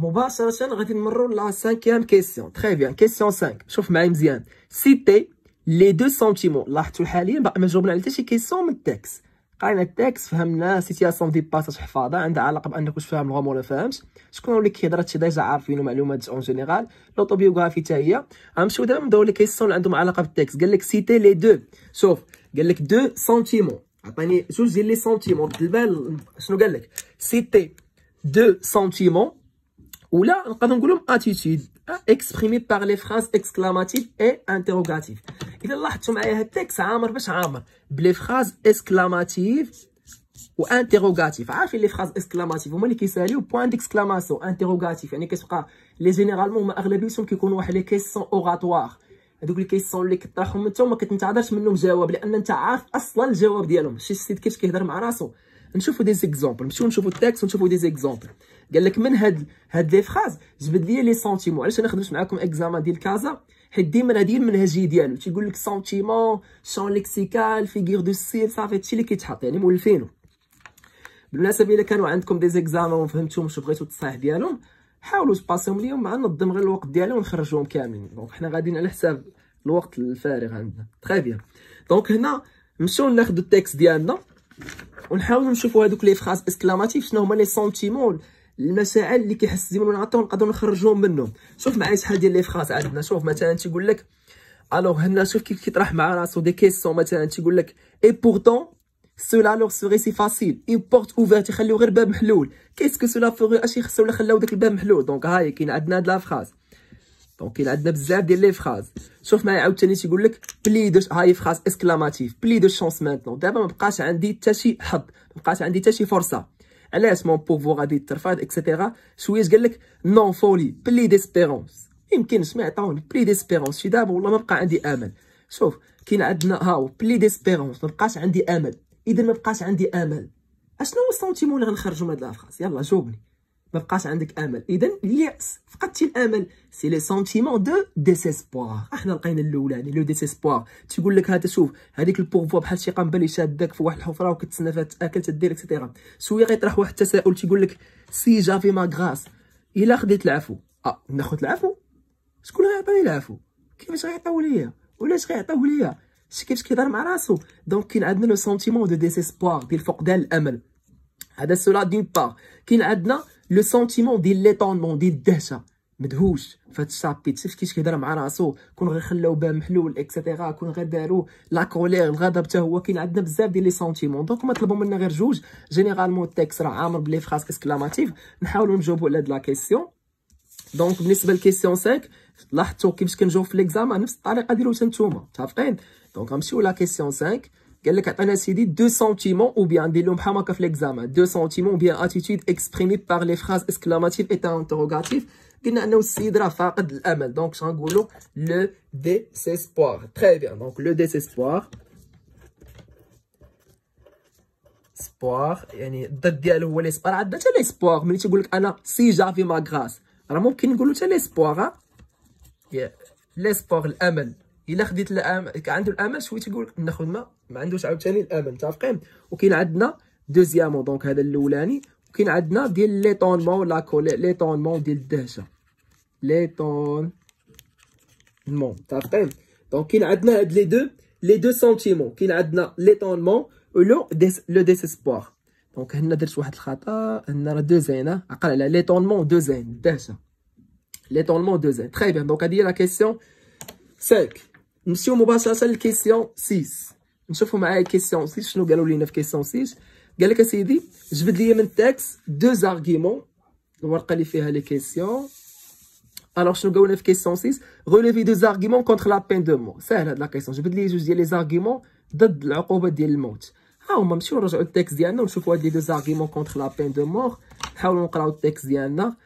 مباشره غادي نمروا لا سانكيام كيسيون تري بيان كيسيون 5 شوف معايا مزيان سيتي لي دو سونتيمون لاحظتوا حاليا باقي ما جاوبنا على حتى شي كيسيون من التكس قرينا التكس فهمنا سيتياسيون دي باس حفاظه عندها علاقه بانك واش فاهم الغوم ولا فاهمش شكون اللي كيهضر هادشي ديجا عارفينو معلومات اون جينيرال لوطوبيوغرافي حتى هي غنمشيو دابا نبداو لي كيسيون اللي عندهم علاقه بالتكس قال لك سيتي لي دو شوف قال لك دو سونتيمون عطاني جوج ديال لي سونتيمون رد البال شنو قال لك سيتي دو سونتيمون ولا نقدر نقول لهم اتيتيود اكسبريمي باغ لي فراز اكسكلاماتيف اي انتروغاتيف اذا لاحظتوا معايا هاد التكست عامر باش عامر بلي فراز اكسكلاماتيف و انتيروغاتيف عارفين لي فراز اكسكلاماتيف هما اللي كيساليو بوان ديكسكلاماسيون انتيروغاتيف يعني كتبقى لي جينيرالمون هما اغلبيتهم كيكونوا واحد لي كيسيون اوغاتوار هذوك لي كيسيون اللي كطرحهم انت وما كتنتظرش منهم جواب لان انت عارف اصلا الجواب ديالهم شي السيد كيفاش كيهضر مع راسو نشوفوا دي زيكزامبل نمشيو نشوفوا التاكس ونشوفوا دي زيكزامبل قال لك من هاد هاد لي فراز جبد لي لي سونتيمون علاش انا خدمت معاكم اكزامان ديال كازا حيت ديما هادي المنهجيه ديالو تيقول لك سونتيمون شون ليكسيكال فيغور دو سيل صافي هادشي اللي كيتحط يعني مولفينو بالمناسبه الا كانوا عندكم دي زيكزامان وما فهمتهمش وبغيتوا التصحيح ديالهم حاولوا تباسيهم اليوم مع نظم غير الوقت ديالهم ونخرجوهم كاملين دونك حنا غاديين على حساب الوقت الفارغ عندنا تخي بيان دونك هنا نمشيو ناخذ التكست ديالنا ونحاولوا نشوفوا هذوك لي فراز اسكلاماتيف شنو هما لي سونتيمون المشاعر اللي كيحس الزمن ونعطيو نقدروا نخرجوهم منهم شوف معايا شحال ديال لي فراز عندنا شوف مثلا تيقول لك الوغ هنا شوف كيف كيطرح مع راسو دي كيسيون مثلا تيقول لك اي بورتون سولا لوغ سوري سي فاسيل اي بورت اوفيرت يخليو غير باب محلول كيسكو سولا فوغي اش يخسر ولا خلاو داك الباب محلول دونك هاي كاين عندنا هاد لا فراز دونك الى عندنا بزاف ديال لي فراز شوف معايا عاوتاني تيقول لك بلي دو هاي فراز اسكلاماتيف بلي دو شونس مانتنون دابا ما بقاش عندي حتى شي حظ ما بقاش عندي حتى شي فرصه علاش مون بوفو غادي ترفض اكسيتيرا شويه قال لك نون فولي بلي ديسبيرونس يمكن ما يعطوني بلي ديسبيرونس شي دابا والله ما بقى عندي امل شوف كاين عندنا هاو بلي ديسبيرونس ما بقاش عندي امل اذا ما بقاش عندي امل اشنو هو السونتيمون اللي غنخرجوا من هاد فراز يلا جاوبني ما بقاش عندك امل اذا الياس فقدتي الامل سي لي سونتيمون دو ديسيسبوار احنا لقينا الاولاني لو ديسيسبوار تيقول لك هذا شوف هذيك البورفوا بحال شي قنبله شادك في واحد الحفره وكتسنى فيها تاكل تدير اكسيتيرا سوي غيطرح واحد التساؤل تيقول لك سي جافي ما غراس الا خديت العفو اه ناخذ العفو شكون غيعطيني العفو كيفاش غيعطيو ليا ولاش غيعطيو ليا شتي كيفاش كيهضر مع راسو دونك كاين عندنا لو سونتيمون دو ديسيسبوار ديال فقدان الامل هذا السؤال دون بار كاين عندنا لو سونتيمون ديال طوندون ديال الدهشه مدهوش فهاد الشابيت شفت كيش كيهضر مع راسو كون غير خلاو باه محلول اكسيتيرا كون غير دارو لا كولير الغضب حتى هو كاين عندنا بزاف ديال لي سونتيمون دونك ما طلبوا منا غير جوج جينيرالمون التكست راه عامر بلي فراس اسكلاماتيف نحاولوا نجاوبوا على هاد لا كيسيون دونك بالنسبه للكيسيون 5 لاحظتوا كيفاش كنجاوب في ليكزامان نفس الطريقه ديروها نتوما متفقين دونك غنمشيو لا كيسيون 5 a dit deux sentiments ou bien des l'examen deux sentiments bien attitude exprimée par les phrases exclamatives et interrogatives donc le désespoir très bien donc le désespoir espoir يعني الضد ديالو هو ليسبوار عاد حتى ليسبوار ملي تيقول لك انا سي جافي ما غراس راه ممكن نقولوا حتى ليسبوار الا خديت الامل عنده الامل شويه تيقول ناخذ ما ما عندوش عاوتاني الامل متفقين وكاين عندنا دوزيامون دونك هذا الاولاني وكاين عندنا ديال لي طونمون لا كولي لي طونمون ديال الدهشه لي طون مون متفقين دونك كاين عندنا هاد لي دو لي دو سنتيمون كاين عندنا لي طونمون لو ديس لو ديسيسبوار دونك هنا درت واحد الخطا هنا راه دو زين عقل على لي طونمون دو زين الدهشه لي طونمون دو زين تري بيان دونك هادي هي لا كيسيون 5 نمشيو مباشره للكيسيون 6 نشوفوا معايا كيسيون 6 شنو قالوا لينا في كيسيون 6 قال لك اسيدي جبد لي من التاكس دو زارغيمون الورقه اللي فيها لي كيسيون الوغ شنو قالوا لنا في كيسيون 6 غوليفي دو زارغيمون كونتر لا بين دو مور ساهل هاد لا كيسيون جبد لي جوج ديال لي زارغيمون ضد العقوبه ديال الموت ها هما نمشيو نرجعوا التاكس ديالنا ونشوفوا هاد لي دو زارغيمون كونتر لا بين دو مور نحاولوا نقراو التاكس ديالنا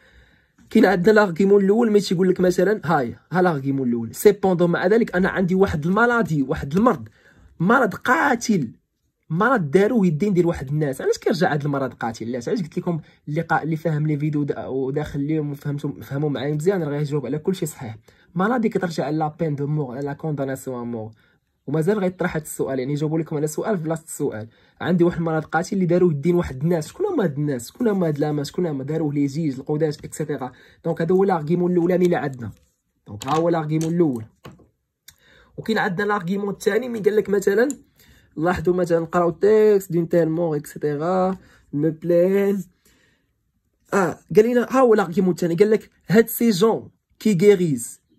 كاين عندنا لارغيمون الاول ما تيقول لك مثلا هاي ها لارغيمون الاول سي بوندو مع ذلك انا عندي واحد المالادي واحد المرض مرض قاتل مرض داروه يدين ديال واحد الناس علاش كيرجع هذا المرض قاتل الناس علاش قلت لكم اللقاء اللي فاهم لي فيديو وداخل ليهم وفهمتهم فهموا معايا مزيان راه غيجاوب على كل شيء صحيح مرضي كترجع لا بين دو مور لا كوندوناسيون مور ومازال غيطرح هذا السؤال يعني جاوبوا لكم على سؤال في بلاصه السؤال عندي واحد المرض قاتل اللي داروه الدين واحد الناس شكون هما هاد الناس شكون هما هاد لاماس شكون هما داروه لي زيج القضاة اكسيتيرا دونك هذا هو لارغيمون الاولاني اللي عندنا دونك ها هو لارغيمون الاول وكاين عندنا لارغيمون الثاني مين قال لك مثلا لاحظوا مثلا نقراو التكست دون تيل مور اكسيتيرا مو بلان اه قال لنا ها هو لارغيمون الثاني قال لك هاد سي جون كي غيريز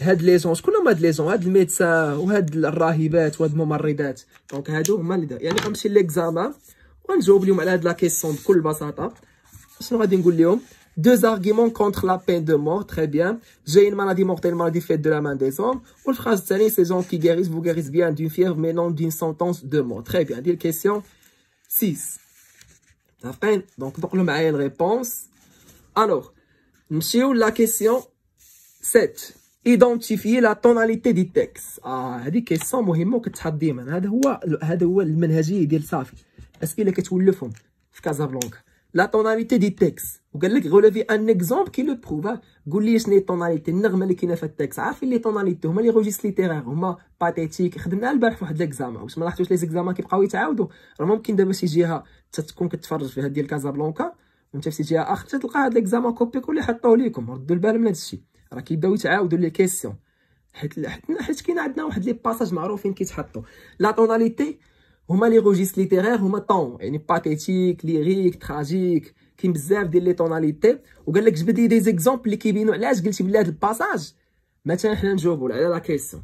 هاد لي جون شكون هما هاد لي جون هاد الميدسا وهاد الراهبات وهاد الممرضات دونك هادو هما اللي دا. يعني غنمشي ليكزامان ونجاوب لهم على هاد لا كيسيون بكل بساطه شنو غادي نقول لهم deux arguments contre la peine de mort, très bien. J'ai une maladie mortelle, une maladie faite de la main des hommes. Ou la phrase de ces gens qui guérissent, vous guérissent bien d'une fièvre, mais non d'une sentence de mort. Très bien. Dire question 6. Donc, pour le une réponse. Alors, monsieur, la question 7. ايدونتيفي لا توناليتي دي تيكس اه هذه كيسون مهمه وكتحط ديما هذا هو هذا هو المنهجيه ديال صافي اسئله كتولفهم في كازابلانكا لا توناليتي دي تيكس وقال لك غولا في ان اكزومبل كي لو بروفا قول لي شنو هي التوناليتي النغمه اللي كاينه في التيكس عارفين لي توناليتي هما لي روجيست ليتيرير هما باتيتيك خدمنا البارح في واحد ليكزام واش ما لاحظتوش لي زيكزام كيبقاو يتعاودوا راه ممكن دابا شي جهه تتكون كتفرج فيها ديال كازابلانكا وانت في جهه اخرى تلقى هاد الاكزاما كوبي واللي حطوه ليكم ردوا البال من هاد الشيء راه كيبداو يتعاودوا لي كيسيون حيت حيت كاين عندنا واحد لي باساج معروفين كيتحطوا لا طوناليتي هما لي روجيست ليتيرير هما طون يعني باتيتيك ليريك تراجيك كاين بزاف ديال لي طوناليتي وقال لك جبد لي دي زيكزامبل اللي كيبينوا علاش قلتي بلي هذا الباساج مثلا حنا نجاوبوا على لا كيسيون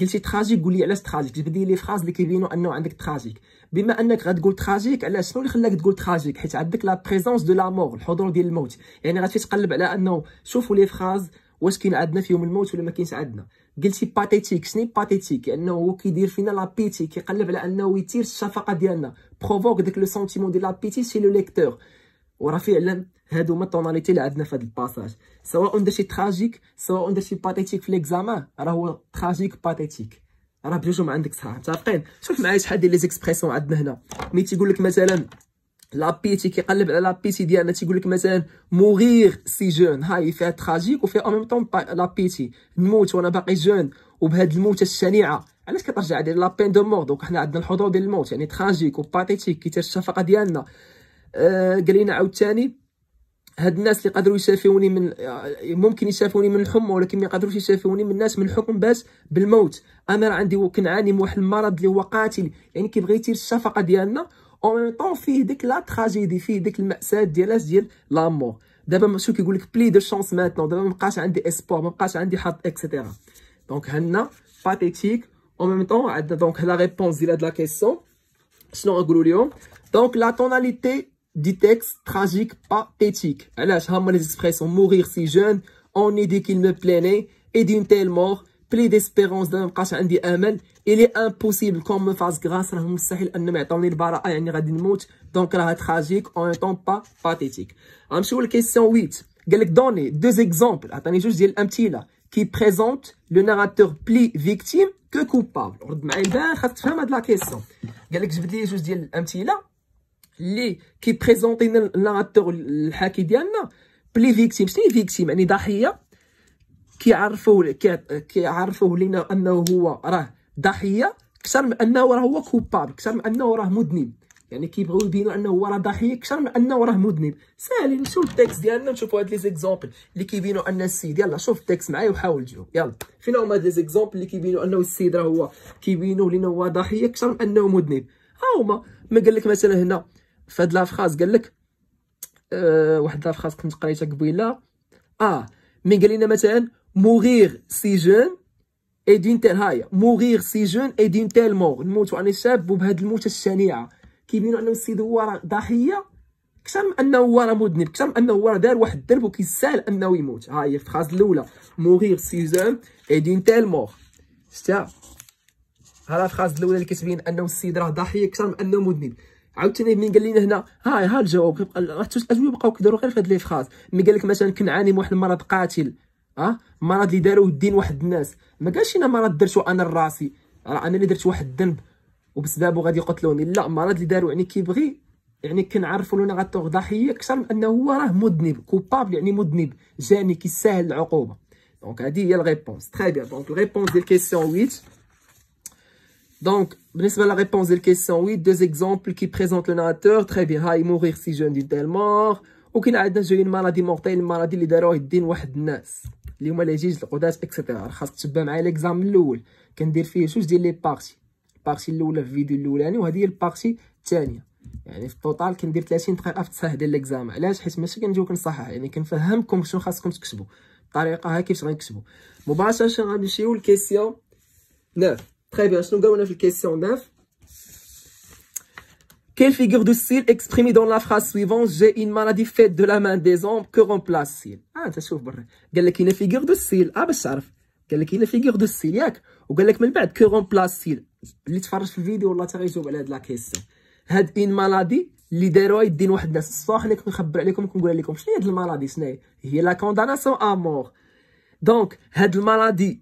قلتي تراجيك قول لي علاش تراجيك جبد لي لي فراز اللي كيبينوا انه عندك تراجيك بما انك غتقول تراجيك علاش شنو اللي خلاك تقول تراجيك حيت عندك لا بريزونس دو لا مور الحضور ديال الموت يعني غتمشي تقلب على انه شوفوا لي فراز واش كاين في فيهم الموت ولا ما كاينش عندنا قلتي باتيتيك شنو باتيتيك انه هو كيدير فينا لابيتي كيقلب على انه يثير الشفقه ديالنا بروفوك داك لو سونتيمون ديال لابيتي سي لو ليكتور وراه فعلا هادو هما التوناليتي اللي عندنا في هذا الباساج سواء ندير شي تراجيك سواء ندير شي باتيتيك في ليكزامان راه هو تراجيك باتيتيك راه بجوجهم عندك صح متفقين شوف معايا شحال ديال لي زيكسبريسيون عندنا هنا ملي تيقول لك مثلا لابيتي كيقلب على لابيتي ديالنا تيقول لك مثلا موغير سي جون هاي فيها تراجيك وفيها اون ميم طون لابيتي نموت وانا باقي جون وبهاد الموتة الشنيعة علاش كترجع ديال بين دو مور دونك حنا عندنا الحضور ديال الموت يعني تراجيك وباتيتيك كيتير الشفقة ديالنا آه قال عاوتاني هاد الناس اللي قدروا يشافوني من آه، ممكن يشافوني من الحمى ولكن ما يقدروش يشافوني من الناس من الحكم بس بالموت انا راه عندي كنعاني من واحد المرض اللي هو قاتل يعني كيبغي يثير الشفقه ديالنا en même temps la tragédie la تراجيدي فيه ديك المأساة ديال l'amour. L'amour. لا مور دابا a plus لك chance, maintenant en même temps donc la réponse il de la question sinon on donc la tonalité du texte tragique pathétique alors que ah, les expressions mourir si jeune on dit qu'il me plaignait et d'une telle mort plus d'espérance d'un un dit il est impossible qu'on me fasse grâce à ce que je Donc tragique, en un temps pas pathétique. question 8. deux exemples. Attendez, un petit là. Qui présente le narrateur plus victime que coupable. la question. dire, un petit qui présente le narrateur plus victime. C'est une victime. a a ضحيه اكثر من انه راه هو كوبابل اكثر من انه راه مذنب يعني كيبغيو يبينوا انه هو راه ضحيه اكثر من انه راه مذنب سالي نشوف التكس ديالنا نشوفوا هاد لي زيكزامبل اللي كيبينوا ان السيد يلا شوف التكست معايا وحاول تجيو يلا فين هما هاد لي زيكزامبل اللي كيبينوا انه السيد راه هو كيبينوا لنا هو ضحيه اكثر من انه مذنب ها هما ما قال لك مثلا هنا في هاد لافخاز قال لك أه واحد لافخاز كنت قريتها قبيله اه مي قال لنا مثلا مغير جون اي دين تال هاهي سي جون اي دين تيل مور نموتو عن شاب وبهاد الموتة الشنيعة كيبينو انه السيد هو راه ضحية كثر من انه هو راه مذنب كثر من انه هو راه دار واحد الذنب وكيستاهل انه يموت هاي في الخاز الاولى سي جون اي دين تيل مور شتا ها الفخاز الاولى اللي كتبين انه السيد راه ضحية كثر من انه مذنب عاوتاني مين قال لنا هنا هاي ها الجواب حتى الاجوبه بقاو كيديروا غير في هاد لي فراز مين قال لك مثلا كنعاني من واحد المرض قاتل اه مرض اللي داروه الدين واحد الناس ما قالش انا مرض درتو انا لراسي راه انا اللي درت واحد الذنب وبسببه غادي يقتلوني لا مرض اللي دارو يعني كيبغي يعني كنعرفوا لنا غاتوغ ضحيه اكثر من انه هو راه مذنب كوبابل يعني مذنب جاني كيسهل العقوبه دونك هذه هي الريبونس تري بيان دونك الريبونس ديال كيسيون 8 دونك بالنسبه لا ريبونس ديال كيسيون 8, دو زيكزامبل كي بريزونت لو ناتور تري بيان هاي mourir سي جون دي telle mort. Ou qu'il a une maladie mortelle, une maladie qui est اللي هما جيج القداس اكسيتيرا خاص تتبع معايا ليكزام الاول كندير فيه جوج ديال لي بارتي البارتي الاولى في الفيديو الاولاني وهذه هي البارتي الثانيه يعني في التوتال كندير 30 دقيقه في التصحيح ديال ليكزام علاش حيت ماشي كنجيو كنصحح يعني كنفهمكم شنو خاصكم تكتبوا الطريقه ها كيفاش غنكتبوا مباشره غنمشيو للكيسيون 9 تري بيان شنو قالوا لنا في الكيسيون 9 Quelle figure de style exprimée dans la phrase suivante J'ai une maladie faite de la main des hommes que remplace-t-il Ah, t'as chaud, mon re. Quelle est une figure de style Ah, be sharp. Quelle est une figure de style, yac Ou quel est comme le bad que remplace-t-il Littéralement, je suis vide, voilà, t'as raison, je veux dire de la caisse. Had une maladie, l'idéologie nous a dépossédé, les comme le chabre, les comme comme quoi les comme. Qu'est-ce que la maladie, c'est la condamnation à mort. Donc, had la maladie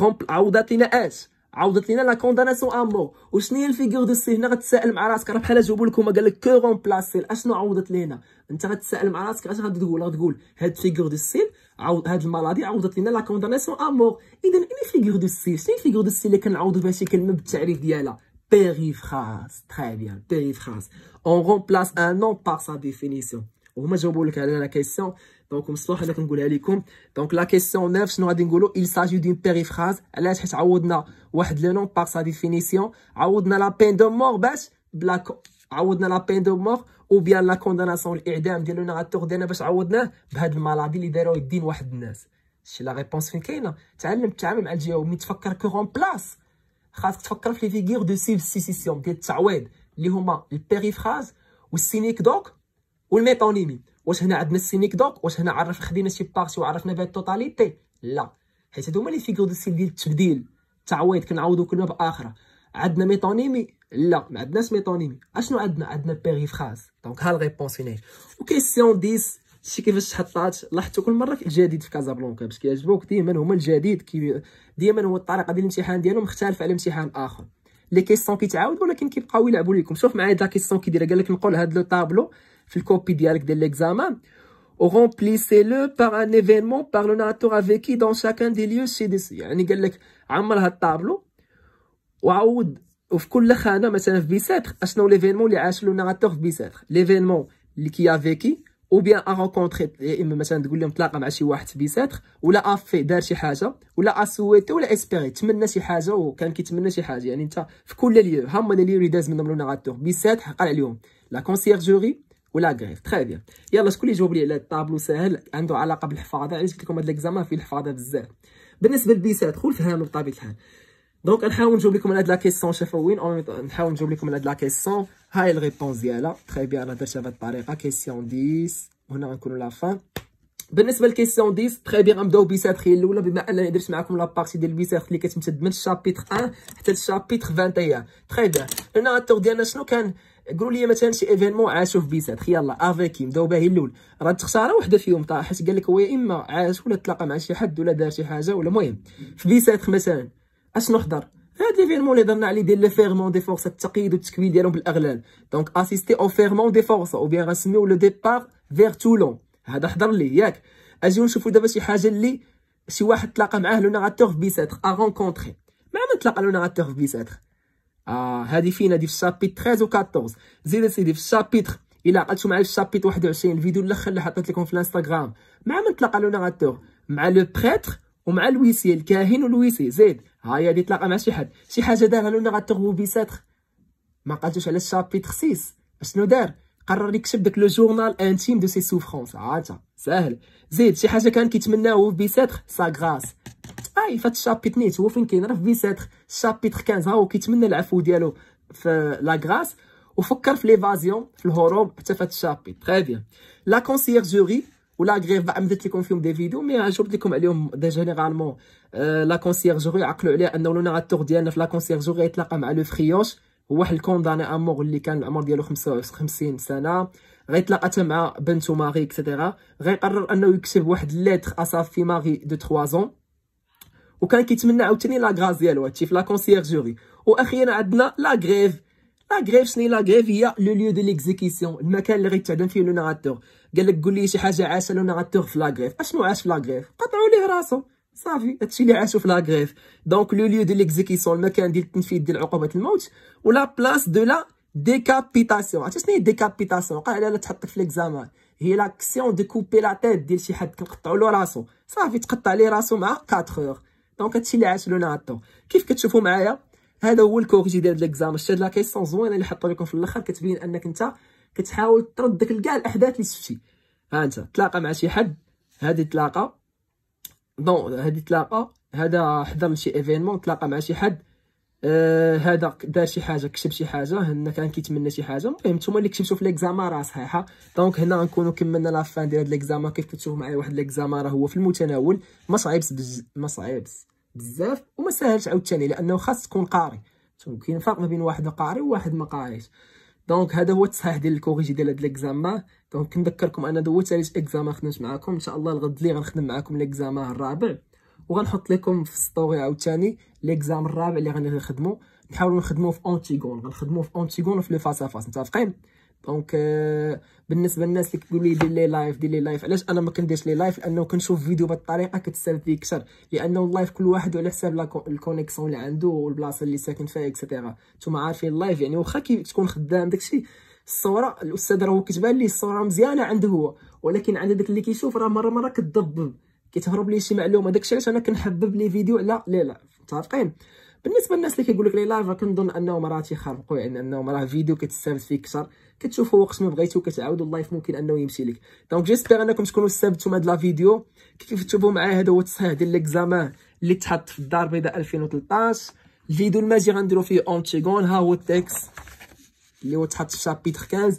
remplace aoudatine s. عوضت لينا لا كونداناسيون ا مور وشنو هي الفيغور دو سي هنا غتسائل مع راسك راه بحال جاوبوا لكم قال لك كو رومبلاسيل اشنو عوضت لينا انت غتسائل مع راسك اش غادي تقول غتقول هاد فيغور دو سي عوض هاد المرضي عوضت لينا لا كونداناسيون ا مور اذا اين فيغور دو سي شنو الفيغور دو سي اللي كنعوضوا بها شي كلمه بالتعريف ديالها périphrase. Très bien, périphrase. اون رومبلاس ان نون بار سا ديفينيسيون وهما جاوبوا لك على لا كيسيون دونك مصلوح انا كنقولها لكم دونك لا كيسيون نيف شنو غادي نقولوا il s'agit d'une périphrase علاش حيت عوضنا واحد لو نون باغ سا ديفينيسيون عوضنا لا بين دو مور باش بلا عوضنا لا بين دو مور او بيان لا كوندوناسيون الاعدام ديال لو ناراتور ديالنا باش عوضناه بهاد المالادي اللي داروا الدين واحد الناس شي لا ريبونس فين كاينه تعلم تتعامل مع الجواب مي تفكر كو بلاس خاصك تفكر في لي فيغور دو سيبستيسيسيون ديال التعويض اللي هما البيريفراز والسينيك دوك والميتونيمي واش هنا عندنا السينيك دوك واش هنا عرف خدينا شي بارسي وعرفنا بها التوتاليتي لا حيت هادو هما لي فيغور دو ستيل ديال التبديل التعويض كنعوضو كلمه باخرى عندنا ميتونيمي لا ما عندناش ميتونيمي اشنو عندنا عندنا فراز دونك ها الريبونس هنا وكيسيون 10 شتي كيفاش تحطات لاحظتوا كل مره الجديد في كازابلانكا باش كيعجبوك ديما هما الجديد كي ديما هو الطريقه ديال الامتحان ديالهم مختلفه على امتحان اخر لي كيسيون كيتعاودوا ولكن كيبقاو يلعبوا لكم شوف معايا دا كيسيون كيدير قال لك نقول هاد لو طابلو في الكوبي ديالك ديال ليكزامان وغومبليسي par un événement par le natura افيكي دون شاكان دي ليو سي ديسي يعني قال لك عمر هاد الطابلو وعود وفي كل خانه مثلا في بيسيتر اشنو ليفينمون اللي عاش لو ناراتور في بيسيتر ليفينمون اللي كي افيكي او بيان ا رونكونتري اما مثلا تقول لهم تلاقى مع شي واحد في بيسيتر ولا افي دار شي حاجه ولا اسويتي ولا اسبيري تمنى شي حاجه وكان كيتمنى شي حاجه يعني انت في كل ليو هما لي ليو اللي داز منهم لو ناتور بيسيتر قال عليهم لا كونسيرجوري ولا غير تري بيان يلا شكون اللي يجاوب لي على الطابلو ساهل عنده علاقه بالحفاظه علاش قلت لكم هذا الاكزامان فيه الحفاظه بزاف بالنسبه للبيسات دخل فهموا بطبيعه الحال دونك نحاول نجاوب لكم على هاد لا كيسيون شافوا نحاول نجاوب لكم على هاد لا كيسيون هاي الريبونس ديالها تري بيان انا درتها بهذه الطريقه كيسيون 10 وهنا غنكونوا لافان بالنسبه للكيسيون 10 تري بيان نبداو بيسات بيساتخي الاولى بما انني درت معكم بارتي ديال البيسات اللي كتمتد من الشابيتر 1 حتى الشابيتر 21 تري بيان هنا التور ديالنا شنو كان قولوا لي مثلا شي ايفينمون عاشوا في بيسات يلا افيكي بداو باه الاول راه تختار وحده فيهم طاح حيت قال لك هو يا اما عاش ولا تلاقى مع شي حد ولا دار شي حاجه ولا المهم في بيسات مثلا اشنو حضر هاد ليفينمون اللي درنا عليه ديال لي فيرمون دي فورس التقييد والتكوين ديالهم بالاغلال دونك اسيستي او فيرمون دي فورس او بيان غنسميو لو ديبار فيغ تولون هذا حضر لي ياك اجيو نشوفوا دابا شي حاجه اللي شي واحد تلاقى معاه لو ناغاتور في بيسات ا رونكونتري مع من تلاقى لو ناغاتور في بيسات آه هذه فينا دي في الشابيت 13 و 14 زيد سيدي في الشابيت الا عقلتو معايا في الشابيت 21 الفيديو الاخر اللي حطيت لكم في الانستغرام مع من تلاقى لو ناراتور مع لو بريتر ومع لويسي الكاهن ولويسي زيد هاي غادي تلاقى مع شي حد شي حاجه دارها لو ناراتور وبيساتر ما قالتوش على الشابيت 6 شنو دار قرر يكتب داك لو جورنال انتيم دو سي سوفرونس عاد ساهل زيد شي حاجه كان كيتمناو بيساتر غراس اي فهاد الشابيت نيت هو فين كاين راه في بيساتر الشابيتر 15 ها هو كيتمنى العفو ديالو في غراس وفكر في ليفازيون في الهروب حتى في هاد الشابيت تري بيان لا كونسييرجوري ولا غير عمدت لكم فيهم دي فيديو مي جبت لكم عليهم دي جينيرالمون آه لا كونسييرجوري عقلوا عليها انه لونا غاتور ديالنا في لا كونسييرجوري يتلاقى مع لو فريوش هو واحد الكونداني امور اللي كان العمر ديالو 55 سنه غيتلاقى مع بنته ماري اكسيتيرا غيقرر انه يكتب واحد ليتر اصافي ماري دو 3 ans وكان كيتمنى عاوتاني لا غاز ديالو هادشي في لا كونسييرجوري واخيرا عندنا لا غريف لا غريف شنو لا غريف هي لو ليو دو ليكزيكسيون المكان اللي غيتعدم فيه لو ناراتور قال لك قول لي شي حاجه عاشها لو ناراتور في لا غريف اشنو عاش في لا غريف قطعوا ليه راسو صافي هادشي اللي عاشو في لا غريف دونك لو ليو دو ليكزيكسيون المكان ديال التنفيذ ديال عقوبه الموت ولا بلاص دو لا ديكابيتاسيون عرفتي شنو هي ديكابيتاسيون قال على تحطك في ليكزامان هي لاكسيون دو كوبي لا تيت ديال شي حد كنقطعوا له راسو صافي تقطع ليه راسو مع 4 اور دونك هادشي اللي عاشلونا عطو كيف كتشوفوا معايا هذا هو الكوريجي ديال ليكزام شاد لا كيسيون زوينه اللي حطوا لكم في الاخر كتبين انك انت كتحاول ترد داك كاع الاحداث اللي شفتي ها انت تلاقى مع شي حد هادي تلاقى دون هادي تلاقى هذا حضر لشي ايفينمون تلاقى مع شي حد آه هذا دار شي حاجه كتب شي حاجه هنا كان كيتمنى شي حاجه المهم نتوما اللي كتبتو في ليكزام راه صحيحه دونك هنا غنكونوا كملنا لافان ديال هاد ليكزام كيف كتشوفوا معايا واحد ليكزام راه هو في المتناول ما صعيبس بز... ما صعيبس بزاف وما ساهلش عاوتاني لانه خاص تكون قاري كاين فرق ما بين واحد قاري وواحد ما قاريش دونك هذا هو التصحيح ديال الكوريجي ديال هاد ليكزام دونك نذكركم انا دوت هو ثالث ليكزام خدمت معاكم ان شاء الله الغد اللي غنخدم معاكم ليكزام الرابع وغنحط لكم في ستوري عاوتاني ليكزام الرابع اللي غنخدمو نحاولوا نخدموا في اونتيغون غنخدموا في اونتيغون وفي لو فاس فاس متفقين دونك آه، بالنسبه للناس اللي كيقولوا لي دير لي لايف دير لي لايف علاش انا ما كنديرش لي لايف لانه كنشوف فيديو بهذه الطريقه كتسال فيه كثر لانه اللايف كل واحد على حساب الكونيكسيون اللي عنده والبلاصه اللي ساكن فيها اكسيتيرا نتوما عارفين اللايف يعني واخا تكون خدام داكشي الصوره الاستاذ راه كتبان ليه الصوره مزيانه عنده هو ولكن عند داك اللي كيشوف راه مره مره كتضبب كيتهرب لي شي معلومه داكشي علاش انا كنحبب لي فيديو على لي لايف متفقين بالنسبه للناس اللي كيقول لك لي لايف كنظن انهم راه تيخربقوا يعني انه راه فيديو كتستافد فيه كثر كتشوفوا وقت ما بغيتو كتعاودوا اللايف ممكن انه يمشي لك دونك جيسبر انكم تكونوا استفدتوا من هاد لا فيديو كيف تشوفوا معايا هذا هو التصحيح ديال ليكزامان اللي تحط في الدار البيضاء 2013 الفيديو الماجي غنديرو فيه اونتيغون ها هو التكست اللي هو تحط في شابيتر 15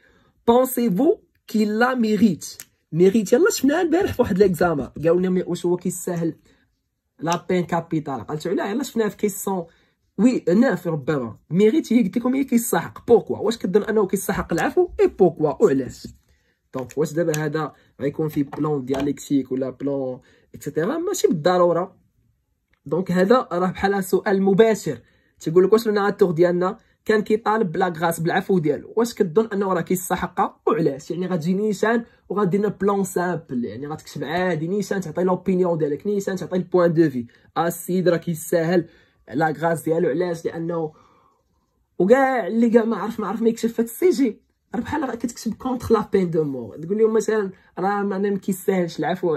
بونسيفو كي لا ميريت ميريت يلا شفناها البارح في واحد ليكزامان قالوا لنا واش هو كيستاهل لا بين كابيتال قالت علاه يلا شفناها في كيسون وي انا في ربما ميريت هي قلت لكم هي كيستحق بوكوا واش كظن انه كيستحق العفو اي بوكوا وعلاش دونك واش دابا هذا غيكون في بلون ديالكتيك ولا بلون اكسيتيرا ماشي بالضروره دونك هذا راه بحال سؤال مباشر تيقول لك واش التور ديالنا كان كيطالب بلا غاس بالعفو ديالو واش كتظن انه راه كيستحق وعلاش يعني غتجي نيشان وغادي لنا بلان سامبل يعني غتكتب عادي نيشان تعطي لوبينيون ديالك نيشان تعطي البوان دو في السيد راه كيستاهل لا غاس ديالو علاش لانه وكاع اللي كاع ما عرف ما عرف ما يكشف في السي جي راه بحال كتكتب كونتر لا بين دو مور تقول لهم مثلا راه ما كيستاهلش العفو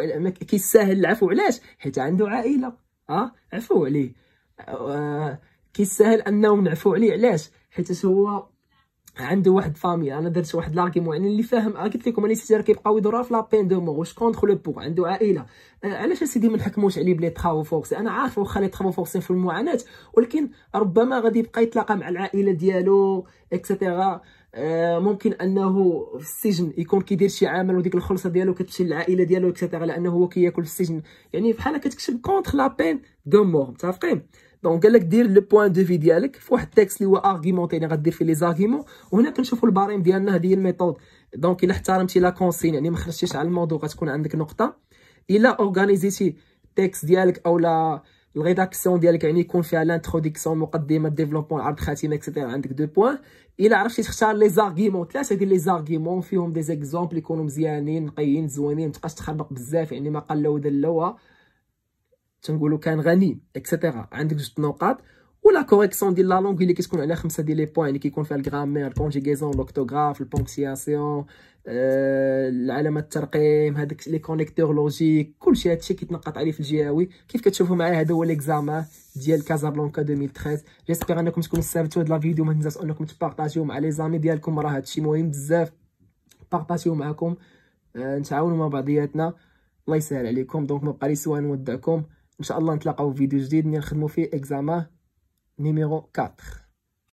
كيستاهل العفو علاش حيت عنده عائله اه عفو عليه آه كيستاهل انهم نعفو عليه علاش حيت هو عنده واحد فامي انا درت واحد لاكي يعني اللي فاهم قلت لكم انا سيتي كيبقاو يدوروا في لابين دو مور واش كونتخ لو بو عنده عائله آه، علاش اسيدي ما نحكموش عليه بلي تخاو فوكس انا عارف واخا لي تخاو فوكسين في المعاناه ولكن ربما غادي يبقى يتلاقى مع العائله ديالو اكسيتيرا آه، ممكن انه في السجن يكون كيدير شي عمل وديك الخلصه ديالو كتمشي للعائله ديالو اكسيتيرا لانه هو كياكل في السجن يعني بحال كتكتب كونتخ لابين دو مور متفقين دونك قال لك دير لو بوين دو في ديالك في واحد التكست اللي هو ارغيمونتي يعني غدير فيه لي زارغيمون وهنا كنشوفوا البريم ديالنا هذه هي الميثود دونك الا احترمتي لا كونسين يعني ما خرجتيش على الموضوع غتكون عندك نقطه الا اورغانيزيتي التكست ديالك او لا الغيداكسيون ديالك يعني يكون فيها لانتروديكسيون المقدمه الديفلوبمون العرض الخاتمه اكسيتيرا عندك دو بوان الا عرفتي تختار لي زارغيمون ثلاثه ديال لي زارغيمون فيهم دي زيكزومبل يكونوا مزيانين نقيين زوينين متبقاش تخربق بزاف يعني ما قل ودلوها تنقولوا كان غني اكسيتيرا عندك جوج نقاط ولا كوريكسيون ديال لا لونغ اللي كتكون على خمسه ديال لي بوين اللي كيكون فيها الغرامير الكونجيغيزون لوكتوغراف البونكسياسيون آه، العلامات الترقيم هذاك لي كونيكتور لوجيك كلشي هادشي كيتنقط عليه في الجهوي كيف كتشوفوا معايا هذا هو ليكزامان ديال كازابلانكا 2013 جيسبر انكم تكونوا استفدتوا هاد لا فيديو ما تنساوش انكم تبارطاجيو مع لي زامي ديالكم راه هادشي مهم بزاف بارطاجيو معاكم euh، نتعاونوا مع بعضياتنا الله يسهل عليكم دونك ما بقى لي سوا نودعكم ان شاء الله نتلاقاو في فيديو جديد ملي نخدمو فيه اكزامان نيميرو 4